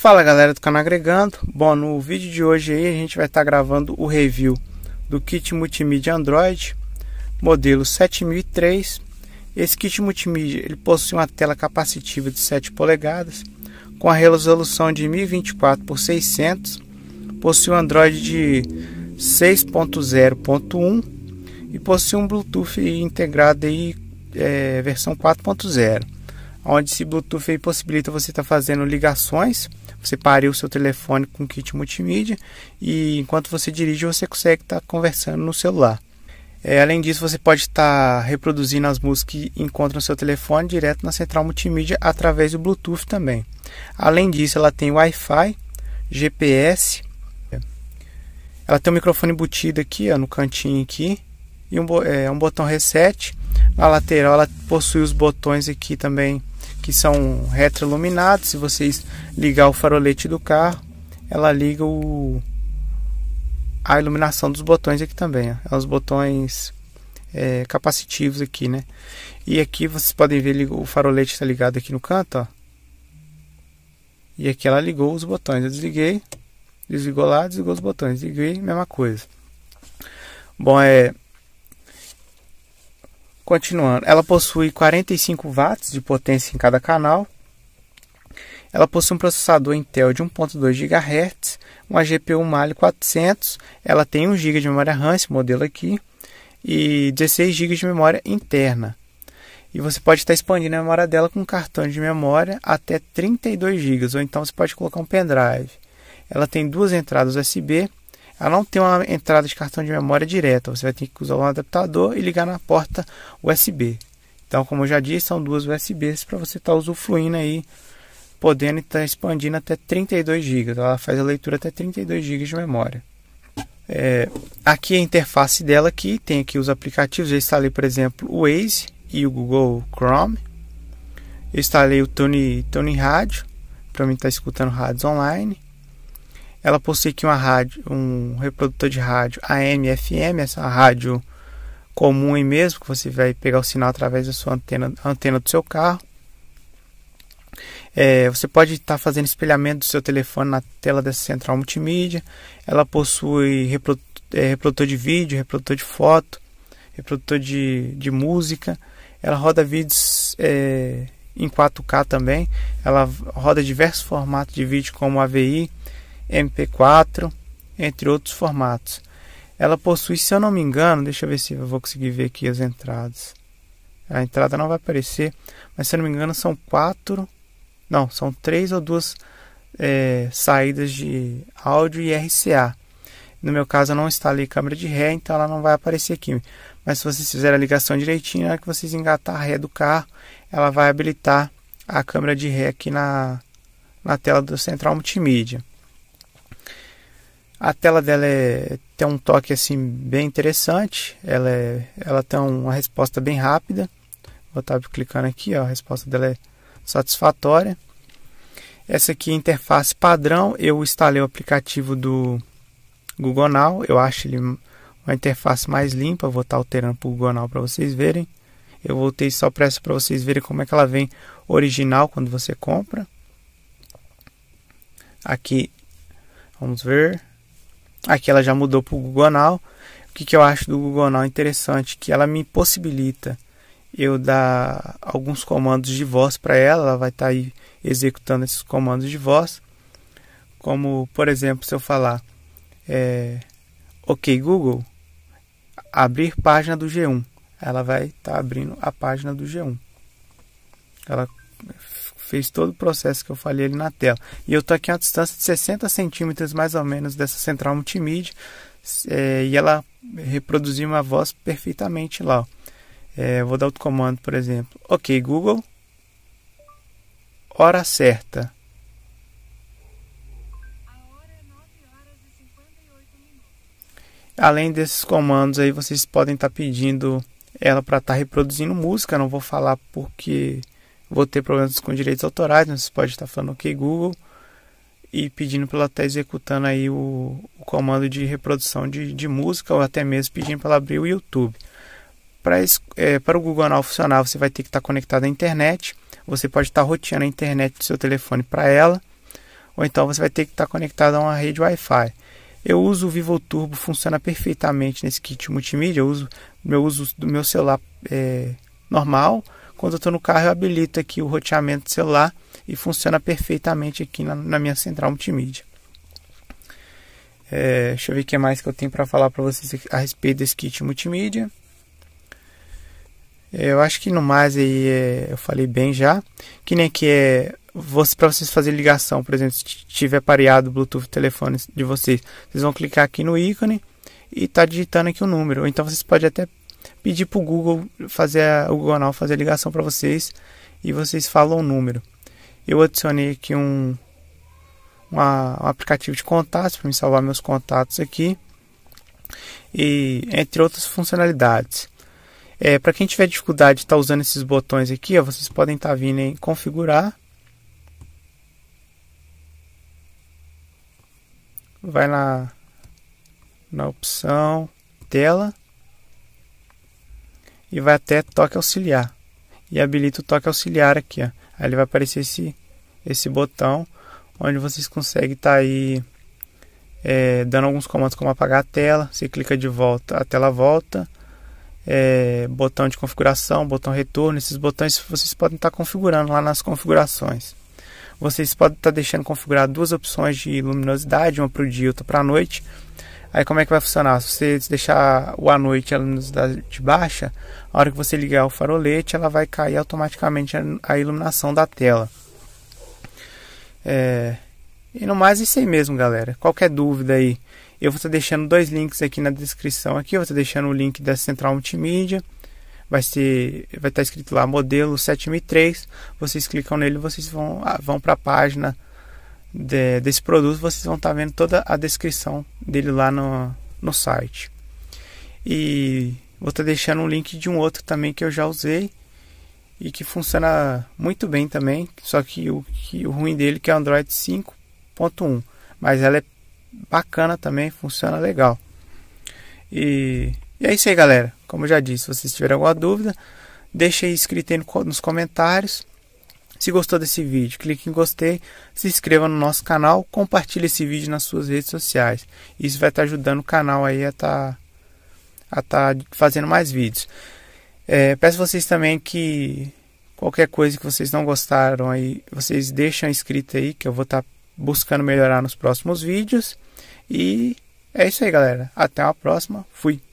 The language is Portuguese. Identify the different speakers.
Speaker 1: Fala galera do canal Agregando, bom, no vídeo de hoje aí a gente vai estar tá gravando o review do kit multimídia Android modelo 7003. Esse kit multimídia ele possui uma tela capacitiva de 7 polegadas com a resolução de 1024 por 600, possui um Android de 6.0.1 e possui um Bluetooth integrado aí, é, versão 4.0, onde esse Bluetooth aí possibilita você estar tá fazendo ligações separe o seu telefone com o kit multimídia e enquanto você dirige você consegue estar tá conversando no celular. É, além disso, você pode estar tá reproduzindo as músicas que encontra no seu telefone direto na central multimídia através do Bluetooth também. Além disso, ela tem Wi-Fi, GPS, ela tem um microfone embutido aqui, ó, no cantinho aqui, e um, é, um botão reset. Na lateral, ela possui os botões aqui também que são retroiluminados. Se vocês ligar o farolete do carro, ela liga o, a iluminação dos botões aqui também. Ó. É os botões é, capacitivos aqui, né? E aqui vocês podem ver o farolete está ligado aqui no canto, ó. E aqui ela ligou os botões. Eu desliguei, desligou lá, desligou os botões. desliguei, mesma coisa. Bom, é Continuando, ela possui 45 watts de potência em cada canal. Ela possui um processador Intel de 1.2 GHz, uma GPU Mali 400, ela tem 1 GB de memória RAM, esse modelo aqui, e 16 GB de memória interna. E você pode estar expandindo a memória dela com um cartão de memória até 32 GB, ou então você pode colocar um pendrive. Ela tem duas entradas USB, ela não tem uma entrada de cartão de memória direta, você vai ter que usar um adaptador e ligar na porta USB. Então, como eu já disse, são duas USBs para você estar tá usufruindo aí, podendo estar tá expandindo até 32 GB. Tá? Ela faz a leitura até 32 GB de memória. É, aqui a interface dela aqui, tem aqui os aplicativos, eu instalei, por exemplo, o Waze e o Google Chrome. Eu instalei o Tony, Tony Rádio, para mim estar tá escutando rádios online. Ela possui aqui uma rádio, um reprodutor de rádio AM, FM, essa rádio comum e mesmo, que você vai pegar o sinal através da sua antena, antena do seu carro. É, você pode estar tá fazendo espelhamento do seu telefone na tela dessa central multimídia. Ela possui reprodu, é, reprodutor de vídeo, reprodutor de foto, reprodutor de, de música. Ela roda vídeos é, em 4K também. Ela roda diversos formatos de vídeo, como AVI, MP4, entre outros formatos. Ela possui, se eu não me engano, deixa eu ver se eu vou conseguir ver aqui as entradas. A entrada não vai aparecer, mas se eu não me engano são quatro, não, são três ou duas é, saídas de áudio e RCA. No meu caso, eu não instalei câmera de ré, então ela não vai aparecer aqui. Mas se vocês fizerem a ligação direitinho, na hora que vocês engatar a ré do carro, ela vai habilitar a câmera de ré aqui na, na tela do Central Multimídia. A tela dela é, tem um toque assim bem interessante. Ela, é, ela tem uma resposta bem rápida. Vou estar clicando aqui, ó, a resposta dela é satisfatória. Essa aqui é a interface padrão. Eu instalei o aplicativo do Google Now. Eu acho ele uma interface mais limpa. Vou estar tá alterando para o Google Now para vocês verem. Eu voltei só para essa para vocês verem como é que ela vem original quando você compra. Aqui, vamos ver. Aqui ela já mudou para o Google Now. O que, que eu acho do Google Now interessante? Que ela me possibilita eu dar alguns comandos de voz para ela. Ela vai estar tá aí executando esses comandos de voz. Como, por exemplo, se eu falar é, OK Google, abrir página do G1. Ela vai estar tá abrindo a página do G1. Ela fez todo o processo que eu falei ali na tela. E eu estou aqui a uma distância de 60 centímetros mais ou menos dessa central multimídia é, e ela reproduziu uma voz perfeitamente lá. É, vou dar outro comando, por exemplo. Ok, Google, hora certa. Além desses comandos aí, vocês podem estar tá pedindo ela para estar tá reproduzindo música. Não vou falar porque vou ter problemas com direitos autorais, mas né? você pode estar falando ok Google e pedindo para ela estar tá executando aí o, o comando de reprodução de, de, música ou até mesmo pedindo para ela abrir o YouTube. para é, para o Google Now funcionar, você vai ter que estar tá conectado à internet. Você pode estar tá roteando a internet do seu telefone para ela, ou então você vai ter que estar conectado a uma rede Wi-Fi. Eu uso o Vivo Turbo, funciona perfeitamente nesse kit multimídia. Eu uso meu uso do meu celular é, normal, quando eu estou no carro, eu habilito aqui o roteamento celular e funciona perfeitamente aqui na, na minha central multimídia. É, deixa eu ver o que mais que eu tenho para falar para vocês a respeito desse kit multimídia. É, eu acho que no mais aí é, eu falei bem já. Que nem que é você, para vocês fazerem ligação, por exemplo, se tiver pareado o Bluetooth telefone de vocês, vocês vão clicar aqui no ícone e tá digitando aqui o número. Ou então vocês podem até pedir para o Google fazer a, o Google Now fazer a ligação para vocês e vocês falam o número. Eu adicionei aqui um, uma, um aplicativo de contatos para me salvar meus contatos aqui e entre outras funcionalidades. É, para quem tiver dificuldade de estar tá usando esses botões aqui, ó, vocês podem estar tá vindo em configurar. Vai na, na opção tela e vai até toque auxiliar. E habilita o toque auxiliar aqui, ó. Aí ele vai aparecer esse, esse botão onde vocês conseguem estar tá aí é, dando alguns comandos como apagar a tela. Você clica de volta, a tela volta. É, botão de configuração, botão retorno, esses botões vocês podem estar tá configurando lá nas configurações. Vocês podem estar tá deixando configurar duas opções de luminosidade, uma para o dia e outra para a noite. Aí como é que vai funcionar? Se você deixar o à noite a luminosidade baixa, a hora que você ligar o farolete, ela vai cair automaticamente a iluminação da tela. É... E no mais isso aí mesmo, galera. Qualquer dúvida aí, eu vou estar deixando dois links aqui na descrição. Aqui eu vou estar deixando o link da Central Multimídia. Vai ser, vai estar escrito lá modelo 7003. Vocês clicam nele, vocês vão, ah, vão para a página de, desse produto, vocês vão estar tá vendo toda a descrição dele lá no, no site. E vou estar tá deixando um link de um outro também que eu já usei e que funciona muito bem também, só que o, que o ruim dele que é Android 5.1, mas ela é bacana também, funciona legal. E, e é isso aí, galera. Como eu já disse, se vocês tiverem alguma dúvida, deixa aí escrito aí nos comentários. Se gostou desse vídeo, clique em gostei, se inscreva no nosso canal, compartilhe esse vídeo nas suas redes sociais. Isso vai estar tá ajudando o canal aí a estar tá, a tá fazendo mais vídeos. É, peço vocês também que qualquer coisa que vocês não gostaram aí, vocês deixam escrito aí que eu vou estar tá buscando melhorar nos próximos vídeos. E é isso aí, galera. Até a próxima. Fui.